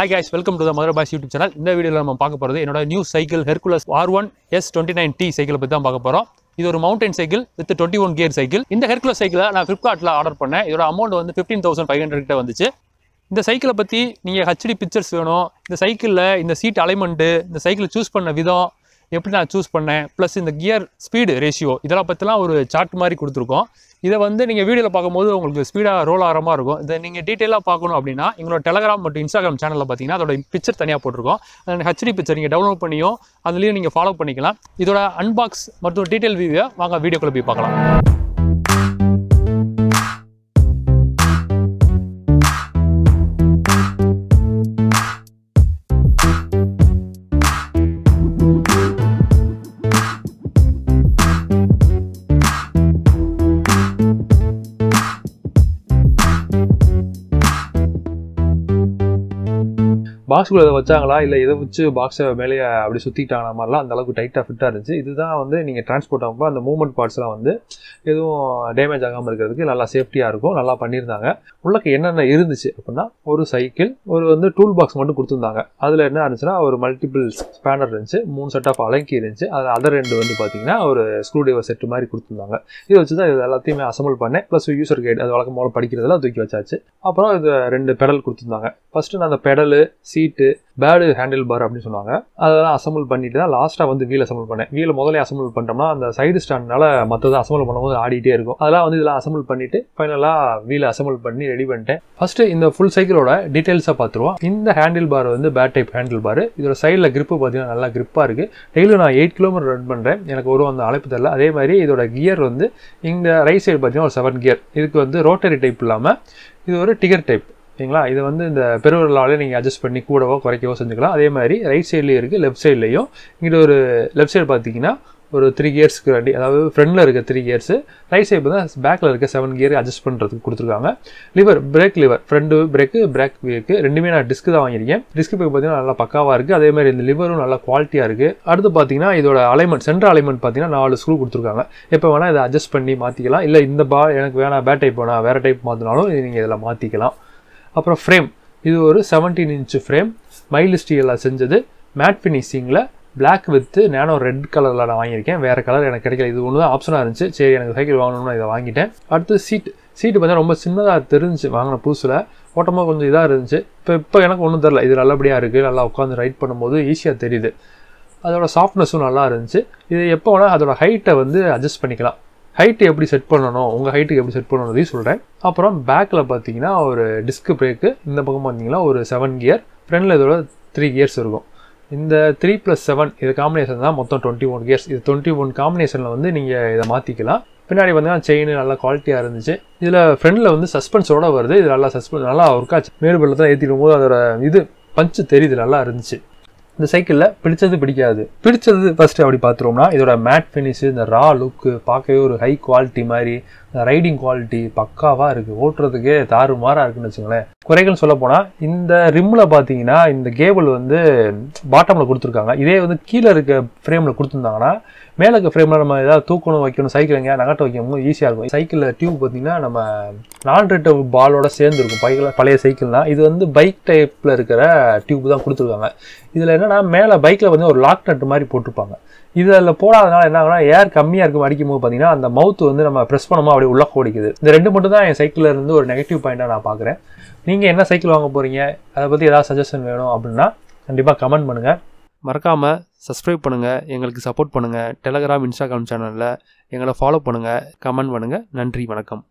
hi guys welcome to the mother boys YouTube channel இந்த வீடியோவில் நம்ம பார்க்க போகிறது என்னோட new cycle Hercules R one S twenty nine T சைக்கிளை பற்றி தான் பார்க்க போகிறோம் இது ஒரு mountain cycle with twenty one gear cycle இந்த ஹெர்குலஸ் சைக்கிளை நான் ஃப்ளிப்கார்ட்டில் ஆர்டர் பண்ணேன் இதோட அமௌண்ட் வந்து ஃபிஃப்டீன் தௌசண்ட் ஃபைவ் ஹண்ட்ரட் கிட்ட வந்துச்சு இந்த சைக்கிளை பற்றி நீங்கள் ஹச்டி பிக்சர்ஸ் வேணும் இந்த சைக்கிளில் இந்த சீட் அலைமெண்ட்டு இந்த சைக்கிளை சூஸ் பண்ண விதம் எப்படி நான் சூஸ் பண்ணேன் ப்ளஸ் இந்த கியர் ஸ்பீடு ரேஷியோ இதெல்லாம் பற்றிலாம் ஒரு சார்ட் மாதிரி கொடுத்துருக்கோம் இதை வந்து நீங்கள் வீடியோவில் பார்க்கும்போது உங்களுக்கு ஸ்பீடாக ரோல் ஆகிற மாதிரி இருக்கும் இதை நீங்கள் டீட்டெயிலாக பார்க்கணும் அப்படின்னா எங்களோட டெலகிராம் மற்றும் இன்ஸ்டாகிராம் சேனலில் பார்த்தீங்கன்னா அதோட பிக்சர் தனியாக போட்டிருக்கோம் அந்த ஹெச்டி பிக்சர் நீங்கள் டவுன்லோட் பண்ணியும் அதுலேயும் நீங்கள் ஃபாலோ பண்ணிக்கலாம் இதோட அன்பாக்ஸ் மற்றும் டீட்டெயில் வியூவை வாங்க வீடியோக்குள்ளே போய் பார்க்கலாம் பாக்ஸ்குள்ள எதை வச்சாங்களா இல்லை எதை வச்சு பாக்ஸை மேலேயே அப்படி சுற்றிட்டாங்க மாதிரிலாம் அந்த அளவுக்கு டைட்டாக ஃபிட்டாக இருந்துச்சு இதுதான் வந்து நீங்கள் டிரான்ஸ்போர்ட் ஆகும்போது அந்த மூவ்மெண்ட் பார்ட்ஸ்லாம் வந்து எதுவும் டேமேஜ் ஆகாமல் இருக்கிறதுக்கு நல்லா சேஃப்டியாக இருக்கும் நல்லா பண்ணியிருந்தாங்க உள்ளக்கு என்னென்ன இருந்துச்சு அப்படின்னா ஒரு சைக்கிள் ஒரு வந்து டூல் பாக்ஸ் மட்டும் கொடுத்துருந்தாங்க அதில் என்ன இருந்துச்சுன்னா ஒரு மல்டிபிள் ஸ்பேனர் இருந்துச்சு மூணு செட் ஆஃப் அலங்கி இருந்துச்சு அது அதர் ரெண்டு வந்து பார்த்தீங்கன்னா ஒரு ஸ்க்ரூ டிரைவர் செட்டு மாதிரி கொடுத்துருந்தாங்க இதை வச்சு தான் இது எல்லாத்தையுமே அசம்பிள் பண்ணேன் ப்ளஸ் யூசர் கைடு அது வழக்கம் போல் படிக்கிறதெல்லாம் தூக்கி வச்சாச்சு அப்புறம் இது ரெண்டு பெடல் கொடுத்துருந்தாங்க ஃபஸ்ட்டு நான் அந்த பெடலு சி சீட்டு பேடு ஹேண்டில் பார் அப்படின்னு சொன்னாங்க அதெல்லாம் அசம்பிள் பண்ணிட்டு தான் லாஸ்ட்டாக வந்து வீல் அசம்பிள் பண்ணேன் வீல் முதலே அசம்பிள் பண்ணிட்டோம்னா அந்த சைடு ஸ்டாண்ட்னால மற்றதை அசம்பிள் பண்ணும்போது ஆடிட்டே இருக்கும் அதெல்லாம் வந்து இதெல்லாம் அசம்பிள் பண்ணிட்டு ஃபைனலாக வீல் அசம்பிள் பண்ணி ரெடி பண்ணிட்டேன் ஃபர்ஸ்ட் இந்த ஃபுல் சைக்கிளோட டீட்டெயில்ஸாக பார்த்துருவோம் இந்த ஹேண்டில் பார் வந்து பேட் டைப் ஹேண்டில் பார் இதோட சைடில் கிரிப்பு பார்த்தீங்கன்னா நல்லா கிரிப்பாக இருக்குது டெய்லியும் நான் எயிட் கிலோமீட்டர் ரன் பண்ணுறேன் எனக்கு ஒரு அந்த அழைப்பு தெரியல அதே மாதிரி இதோட கியர் வந்து இந்த ரைட் சைடு பார்த்தீங்கன்னா ஒரு செவன் கியர் இதுக்கு வந்து ரோட்டரி டைப் இல்லாமல் இது ஒரு டிகர் டைப் சரிங்களா இது வந்து இந்த பெருவிரலாலே நீங்கள் அட்ஜஸ்ட் பண்ணி கூடவோ குறைக்கவோ செஞ்சுக்கலாம் அதே மாதிரி ரைட் சைட்லேயும் இருக்குது லெஃப்ட் சைட்லேயும் இங்கிட்ட ஒரு லெஃப்ட் சைடு பார்த்தீங்கன்னா ஒரு த்ரீ கியர்ஸ்க்கு ரெடி அதாவது ஃப்ரண்டில் இருக்க த்ரீ கியர்ஸு ரைட் சைடு தான் பேக்கில் இருக்க செவன் கியர் அட்ஜஸ்ட் பண்ணுறதுக்கு கொடுத்துருக்காங்க lever brake lever front brake brake இருக்குது ரெண்டுமே நான் டிஸ்க்கு தான் வாங்கியிருக்கேன் டிஸ்க் பேக் பார்த்தீங்கன்னா நல்லா பக்காவாக இருக்குது அதே மாதிரி இந்த லிவரும் நல்லா குவாலிட்டியாக இருக்குது அடுத்து பார்த்தீங்கன்னா இதோட அலைமெண்ட் சென்ட்ரல் அலைமெண்ட் பார்த்தீங்கன்னா நாலு ஸ்க்ரூ கொடுத்துருக்காங்க எப்போ வேணால் இதை அட்ஜஸ்ட் பண்ணி மாற்றிக்கலாம் இல்லை இந்த பா எனக்கு வேணாம் பேட் டைப் வேணாம் வேறு டைப் மாற்றினாலும் நீங்கள் இதில் மாற்றிக்கலாம் அப்புறம் ஃப்ரேம் இது ஒரு செவன்டீன் இன்ச்சு ஃப்ரேம் மைல் ஸ்டீலில் செஞ்சது மேட் ஃபினிஷிங்கில் பிளாக் வித்து நேனோ ரெட் கலரில் நான் வாங்கியிருக்கேன் வேறு கலர் எனக்கு கிடைக்கல இது ஒன்று தான் ஆப்ஷனாக இருந்துச்சு சரி எனக்கு சைக்கிள் வாங்கணும்னு இதை வாங்கிட்டேன் அடுத்து சீட் சீட்டு பார்த்தா ரொம்ப சின்னதாக தெரிஞ்சு வாங்கின புதுசில் ஓட்டமாக கொஞ்சம் இதாக இருந்துச்சு இப்போ இப்போ எனக்கு ஒன்றும் தெரில இது நல்லபடியாக இருக்குது நல்லா உட்காந்து ரைட் பண்ணும்போது ஈஸியாக தெரியுது அதோடய சாஃப்ட்னஸும் நல்லா இருந்துச்சு இது எப்போ வேணால் அதோடய ஹைட்டை வந்து அட்ஜஸ்ட் பண்ணிக்கலாம் ஹைட்டு எப்படி செட் பண்ணணும் உங்கள் ஹைட்டுக்கு எப்படி செட் பண்ணணும் சொல்கிறேன் அப்புறம் பேக்கில் பார்த்தீங்கன்னா ஒரு டிஸ்க் பிரேக்கு இந்த பக்கம் பார்த்தீங்கன்னா ஒரு செவன் கியர் ஃப்ரெண்டில் இதோட த்ரீ கியர்ஸ் இருக்கும் இந்த த்ரீ ப்ளஸ் செவன் இது காம்பினேஷன் தான் மொத்தம் டுவெண்ட்டி ஒன் கியர்ஸ் இது டுவெண்ட்டி ஒன் காம்பினேஷனில் வந்து நீங்கள் இதை மாற்றிக்கலாம் பின்னாடி பார்த்தீங்கன்னா செயின் நல்லா குவாலிட்டியாக இருந்துச்சு இதில் ஃப்ரெண்டில் வந்து சஸ்பென்ஸோடு வருது இது நல்லா சஸ்பென்ஸ் நல்லா ஒர்க் ஆச்சு தான் ஏற்றிடும் போது அதோட இது பஞ்சு தெரியுது நல்லா இருந்துச்சு இந்த சைக்கிளில் பிடிச்சது பிடிக்காது பிடிச்சது ஃபஸ்ட்டு அப்படி பார்த்துருவோம்னா இதோட மேட் ஃபினிஷு இந்த ரா லுக்கு பார்க்கவே ஒரு ஹை குவாலிட்டி மாதிரி ரைடிங் குவாலிட்டி பக்காவாக இருக்குது ஓட்டுறதுக்கே தாறுமாறாக இருக்குன்னு வச்சுங்களேன் குறைகள் சொல்ல போனால் இந்த ரிம்மில் பார்த்தீங்கன்னா இந்த கேபிள் வந்து பாட்டமில் கொடுத்துருக்காங்க இதே வந்து கீழே இருக்க ஃப்ரேமில் கொடுத்துருந்தாங்கன்னா மேலே இருக்க ஃப்ரேமில் நம்ம ஏதாவது தூக்கணும் வைக்கணும் சைக்கிள் எங்கேயா நகட்ட வைக்கணும் ஈஸியாக இருக்கும் சைக்கிளில் டியூப் பார்த்தீங்கன்னா நம்ம நான் ரெட்ட பாலோட சேர்ந்துருக்கும் பைக்கில் பழைய சைக்கிள்னால் இது வந்து பைக் டைப்பில் இருக்கிற டியூப் தான் கொடுத்துருக்காங்க இதில் என்னென்னா மேலே பைக்கில் வந்து ஒரு லாக் நட்டு மாதிரி போட்டிருப்பாங்க இதில் போடாதனால என்ன ஆகுனா ஏர் கம்மியாக இருக்கும் அடிக்கும் போது பார்த்தீங்கன்னா அந்த மவுத் வந்து நம்ம ப்ரெஸ் பண்ணோமா அப்படி உள்ள ஓடிக்குது இந்த ரெண்டு மட்டும் தான் என் சைக்கிளில் இருந்து ஒரு நெகட்டிவ் பாயிண்ட்டாக நான் பார்க்குறேன் நீங்கள் என்ன சைக்கிள் வாங்க போகிறீங்க அதை பற்றி ஏதாவது சஜஷன் வேணும் அப்படின்னா கண்டிப்பாக கமெண்ட் பண்ணுங்கள் மறக்காமல் சப்ஸ்கிரைப் பண்ணுங்கள் எங்களுக்கு சப்போர்ட் பண்ணுங்கள் டெலகிராம் இன்ஸ்டாகிராம் சேனலில் எங்களை ஃபாலோ பண்ணுங்கள் கமெண்ட் பண்ணுங்கள் நன்றி வணக்கம்